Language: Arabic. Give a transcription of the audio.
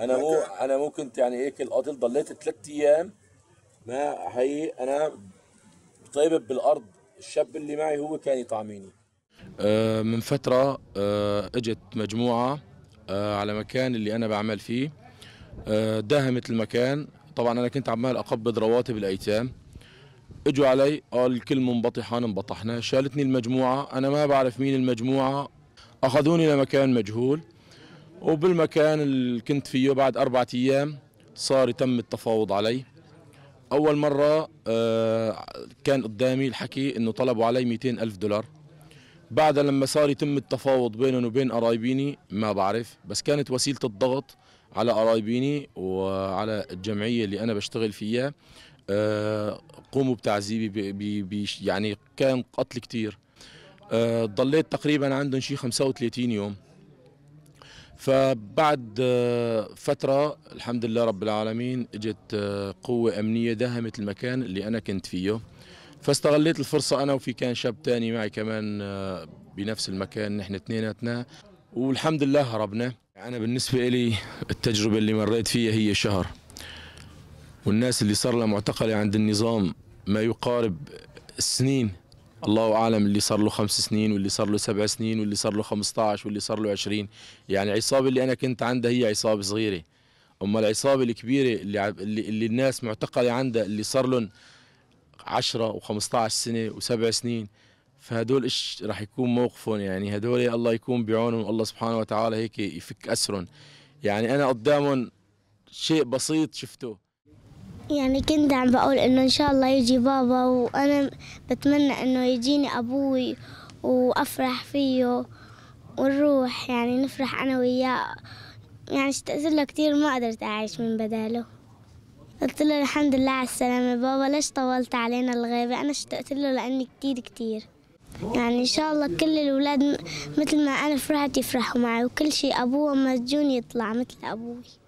انا مو انا ممكن يعني ايه القاتل ضليت ثلاث ايام ما هي انا طيب بالارض الشاب اللي معي هو كان يطعميني آه من فتره آه اجت مجموعه آه على مكان اللي انا بعمل فيه أه، داهمت المكان طبعا انا كنت عمال اقبض رواتب الايتام اجوا علي قال الكل منبطحان انبطحنا شالتني المجموعه انا ما بعرف مين المجموعه اخذوني لمكان مجهول وبالمكان اللي كنت فيه بعد أربعة أيام صار يتم التفاوض علي أول مرة آه، كان قدامي الحكي أنه طلبوا علي 200 ألف دولار بعد لما صار يتم التفاوض بينهم وبين قرايبيني ما بعرف بس كانت وسيلة الضغط على قرايبيني وعلى الجمعية اللي أنا بشتغل فيها آه، قوموا بتعذيبي يعني كان قتل كتير آه، ضليت تقريبا عندهم شي 35 يوم فبعد آه، فترة الحمد لله رب العالمين اجت آه، قوة أمنية داهمت المكان اللي أنا كنت فيه فاستغليت الفرصة أنا وفي كان شاب تاني معي كمان آه، بنفس المكان نحن اثنيناتنا والحمد لله هربنا أنا بالنسبة لي التجربة اللي مريت فيها هي شهر والناس اللي صار لها معتقلة عند النظام ما يقارب السنين الله اعلم اللي صار له خمس سنين واللي صار له سبع سنين واللي صار له 15 واللي صار له 20 يعني العصابه اللي انا كنت عندها هي عصابه صغيره اما العصابه الكبيره اللي اللي اللي الناس معتقله عندها اللي صار لهم 10 و15 سنه وسبع سنين فهدول ايش راح يكون موقفهم يعني هدول الله يكون بعونهم الله سبحانه وتعالى هيك يفك اسرهم يعني انا قدامهم شيء بسيط شفته يعني كنت عم بقول إنه إن شاء الله يجي بابا وأنا بتمنى إنه يجيني أبوي وأفرح فيه ونروح يعني نفرح أنا وياه يعني اشتقت له كتير ما قدرت أعيش من بداله قلت له الحمد لله على السلامة بابا ليش طولت علينا الغيبة أنا اشتقت له لأني كتير كتير يعني إن شاء الله كل الأولاد مثل ما أنا فرحت يفرحوا معي وكل شيء أبوه مسجون يطلع مثل أبوي